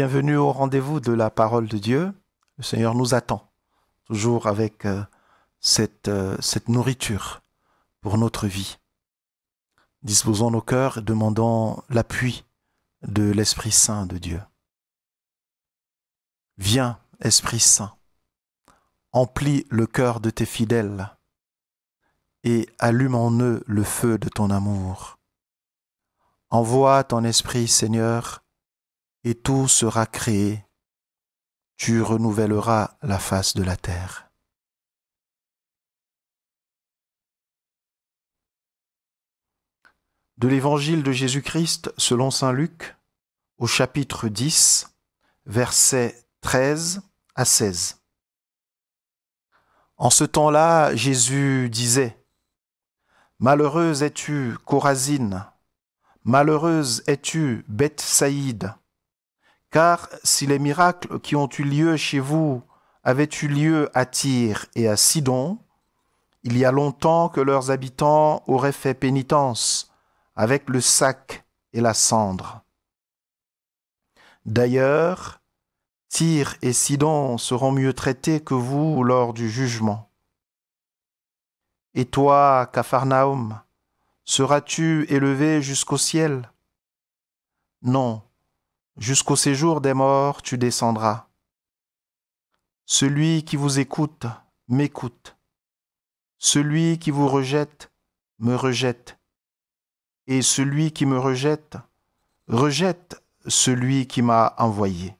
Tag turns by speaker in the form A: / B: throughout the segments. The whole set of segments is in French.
A: Bienvenue au rendez-vous de la parole de Dieu. Le Seigneur nous attend, toujours avec euh, cette, euh, cette nourriture pour notre vie. Disposons nos cœurs et demandons l'appui de l'Esprit Saint de Dieu. Viens, Esprit Saint, emplis le cœur de tes fidèles et allume en eux le feu de ton amour. Envoie ton Esprit, Seigneur, et tout sera créé. Tu renouvelleras la face de la terre. De l'Évangile de Jésus-Christ selon Saint Luc au chapitre 10, versets 13 à 16. En ce temps-là, Jésus disait, Malheureuse es-tu, Corazine, malheureuse es-tu, Bethsaïde, car si les miracles qui ont eu lieu chez vous avaient eu lieu à Tyr et à Sidon, il y a longtemps que leurs habitants auraient fait pénitence avec le sac et la cendre. D'ailleurs, Tyr et Sidon seront mieux traités que vous lors du jugement. Et toi, Capharnaüm, seras-tu élevé jusqu'au ciel Non, Jusqu'au séjour des morts tu descendras. Celui qui vous écoute m'écoute. Celui qui vous rejette me rejette. Et celui qui me rejette rejette celui qui m'a envoyé.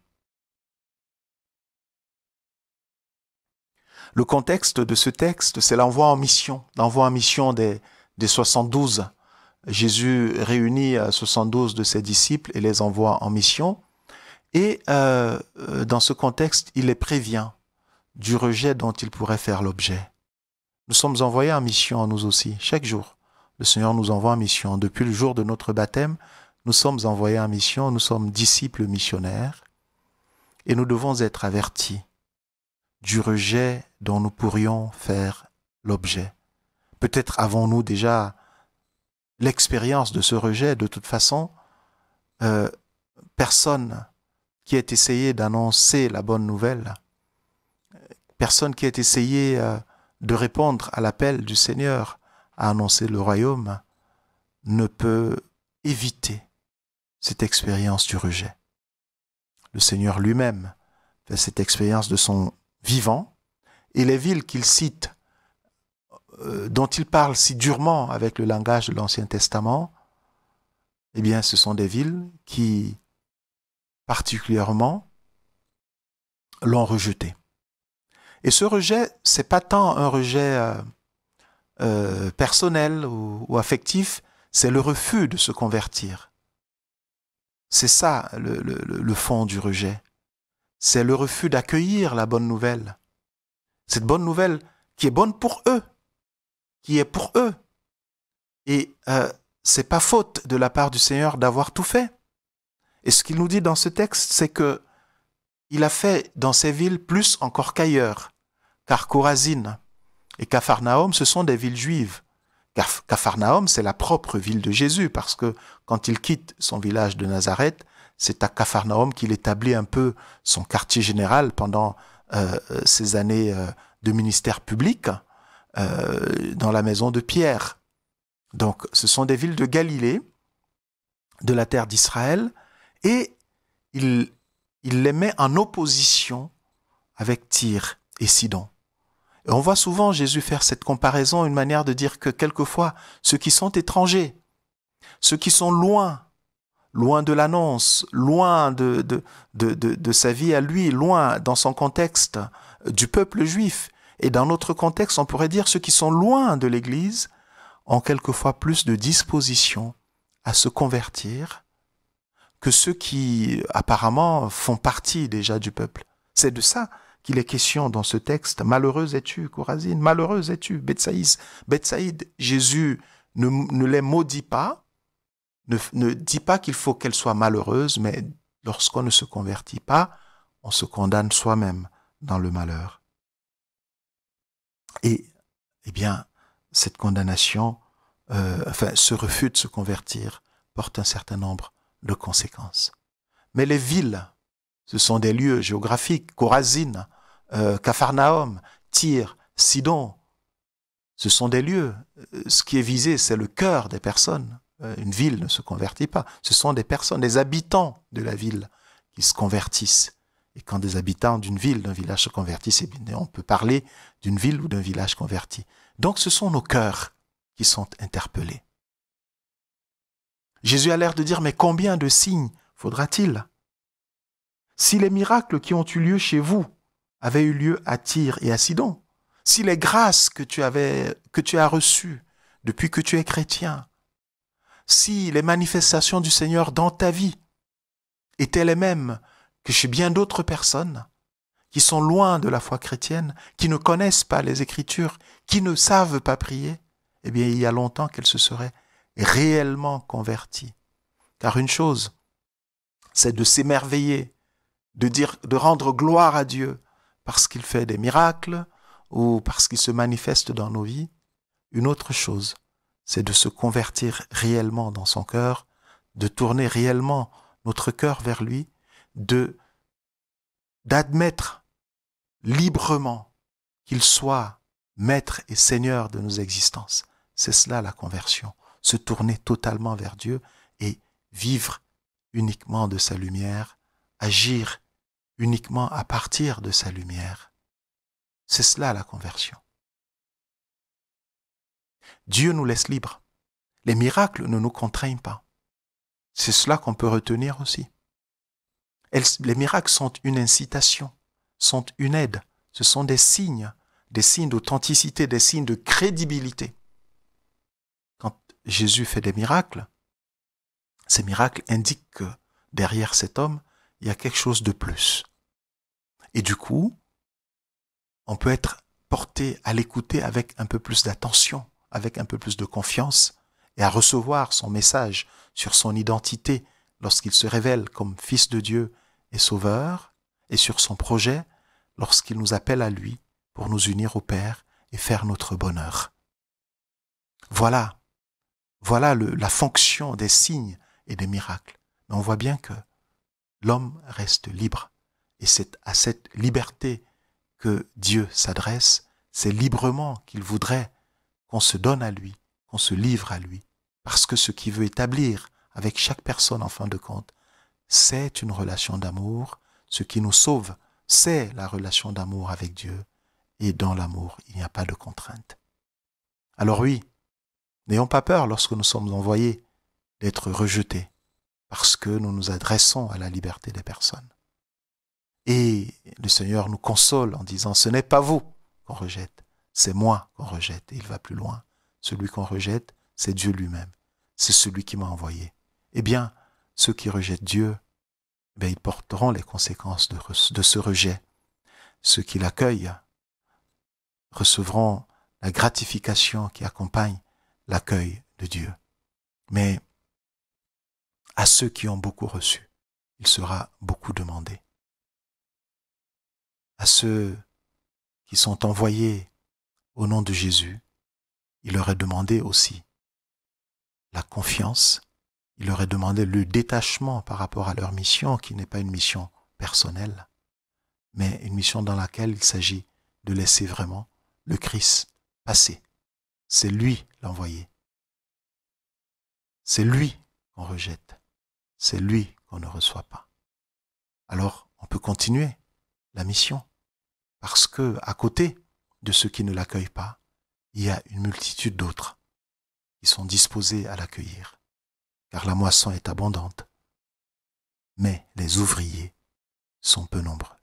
A: Le contexte de ce texte, c'est l'envoi en mission, l'envoi en mission des, des 72 Jésus réunit 72 euh, de ses disciples et les envoie en mission. Et euh, euh, dans ce contexte, il les prévient du rejet dont ils pourraient faire l'objet. Nous sommes envoyés en mission, nous aussi, chaque jour. Le Seigneur nous envoie en mission. Depuis le jour de notre baptême, nous sommes envoyés en mission, nous sommes disciples missionnaires. Et nous devons être avertis du rejet dont nous pourrions faire l'objet. Peut-être avons-nous déjà l'expérience de ce rejet, de toute façon, euh, personne qui ait essayé d'annoncer la bonne nouvelle, personne qui ait essayé euh, de répondre à l'appel du Seigneur à annoncer le royaume, ne peut éviter cette expérience du rejet. Le Seigneur lui-même fait cette expérience de son vivant, et les villes qu'il cite euh, dont il parle si durement avec le langage de l'Ancien Testament, eh bien, ce sont des villes qui, particulièrement, l'ont rejeté. Et ce rejet, c'est pas tant un rejet euh, euh, personnel ou, affectif, c'est le refus de se convertir. C'est ça le fond du rejet. C'est le refus d'accueillir la bonne nouvelle. Cette bonne nouvelle qui est bonne pour eux, qui est pour eux. Et ce euh, c'est pas faute de la part du Seigneur d'avoir tout fait. Et ce qu'il nous dit dans ce texte, c'est que il a fait dans ces villes plus encore qu'ailleurs, car Corazine et Capharnaüm, ce sont des villes juives. Capharnaüm, c'est la propre ville de Jésus, parce que quand il quitte son village de Nazareth, c'est à Capharnaüm qu'il établit un peu son quartier général pendant euh, euh, ses années de ministère public. Euh, dans la maison de Pierre. Donc ce sont des villes de Galilée, de la terre d'Israël, et il, les met en opposition avec Tyr et Sidon. Et on voit souvent Jésus faire cette comparaison, une manière de dire que quelquefois, ceux qui sont étrangers, ceux qui sont loin, loin de l'annonce, loin de, sa vie à lui, loin dans son contexte du peuple juif, et dans notre contexte, on pourrait dire ceux qui sont loin de l'Église ont quelquefois plus de disposition à se convertir que ceux qui apparemment font partie déjà du peuple. C'est de ça qu'il est question dans ce texte. Malheureuse es-tu, Corazine, malheureuse es-tu, Betsaïs Betsaïd, Jésus ne, les maudit pas, ne, ne dit pas qu'il faut qu'elles soient malheureuses, mais lorsqu'on ne se convertit pas, on se condamne soi-même dans le malheur. Et, eh bien, cette condamnation, euh, enfin, ce refus de se convertir porte un certain nombre de conséquences. Mais les villes, ce sont des lieux géographiques, Corazine, euh, Capharnaüm, Tyr, Sidon, ce sont des lieux. Euh, ce qui est visé, c'est le cœur des personnes. Euh, une ville ne se convertit pas. Ce sont des personnes, des habitants de la ville qui se convertissent. Et quand des habitants d'une ville, d'un village se convertissent, eh on peut parler d'une ville ou d'un village converti. Donc ce sont nos cœurs qui sont interpellés. Jésus a l'air de dire, mais combien de signes faudra-t-il Si les miracles qui ont eu lieu chez vous avaient eu lieu à Tyr et à Sidon, si les grâces que tu, avais, que tu as reçues depuis que tu es chrétien, si les manifestations du Seigneur dans ta vie étaient les mêmes chez bien d'autres personnes qui sont loin de la foi chrétienne, qui ne connaissent pas les Écritures, qui ne savent pas prier, eh bien il y a longtemps qu'elles se seraient réellement converties. Car une chose, c'est de s'émerveiller, de dire, de rendre gloire à Dieu parce qu'il fait des miracles ou parce qu'il se manifeste dans nos vies. Une autre chose, c'est de se convertir réellement dans son cœur, de tourner réellement notre cœur vers lui d'admettre librement qu'il soit maître et seigneur de nos existences. C'est cela la conversion, se tourner totalement vers Dieu et vivre uniquement de sa lumière, agir uniquement à partir de sa lumière. C'est cela la conversion. Dieu nous laisse libres. Les miracles ne nous contraignent pas. C'est cela qu'on peut retenir aussi les miracles sont une incitation, sont une aide. Ce sont des signes, des signes d'authenticité, des signes de crédibilité. Quand Jésus fait des miracles, ces miracles indiquent que derrière cet homme, il y a quelque chose de plus. Et du coup, on peut être porté à l'écouter avec un peu plus d'attention, avec un peu plus de confiance, et à recevoir son message sur son identité, lorsqu'il se révèle comme Fils de Dieu et Sauveur, et sur son projet lorsqu'il nous appelle à lui pour nous unir au Père et faire notre bonheur. Voilà, voilà la fonction des signes et des miracles. Mais on voit bien que l'homme reste libre, et c'est à cette liberté que Dieu s'adresse, c'est librement qu'il voudrait qu'on se donne à lui, qu'on se livre à lui, parce que ce qu'il veut établir avec chaque personne en fin de compte. C'est une relation d'amour. Ce qui nous sauve, c'est la relation d'amour avec Dieu. Et dans l'amour, il n'y a pas de contrainte. Alors oui, n'ayons pas peur lorsque nous sommes envoyés d'être rejetés, parce que nous nous adressons à la liberté des personnes. Et le Seigneur nous console en disant, ce n'est pas vous qu'on rejette, c'est moi qu'on rejette. Et il va plus loin. Celui qu'on rejette, c'est Dieu lui-même. C'est celui qui m'a envoyé eh bien, ceux qui rejettent Dieu, eh ils porteront les conséquences de, de ce rejet. Ceux qui l'accueillent recevront la gratification qui accompagne l'accueil de Dieu. Mais à ceux qui ont beaucoup reçu, il sera beaucoup demandé. À ceux qui sont envoyés au nom de Jésus, il leur est demandé aussi la confiance il leur est demandé le détachement par rapport à leur mission, qui n'est pas une mission personnelle, mais une mission dans laquelle il s'agit de laisser vraiment le Christ passer. C'est lui l'envoyer. C'est lui qu'on rejette. C'est lui qu'on ne reçoit pas. Alors, on peut continuer la mission, parce que à côté de ceux qui ne l'accueillent pas, il y a une multitude d'autres qui sont disposés à l'accueillir car la moisson est abondante, mais les ouvriers sont peu nombreux.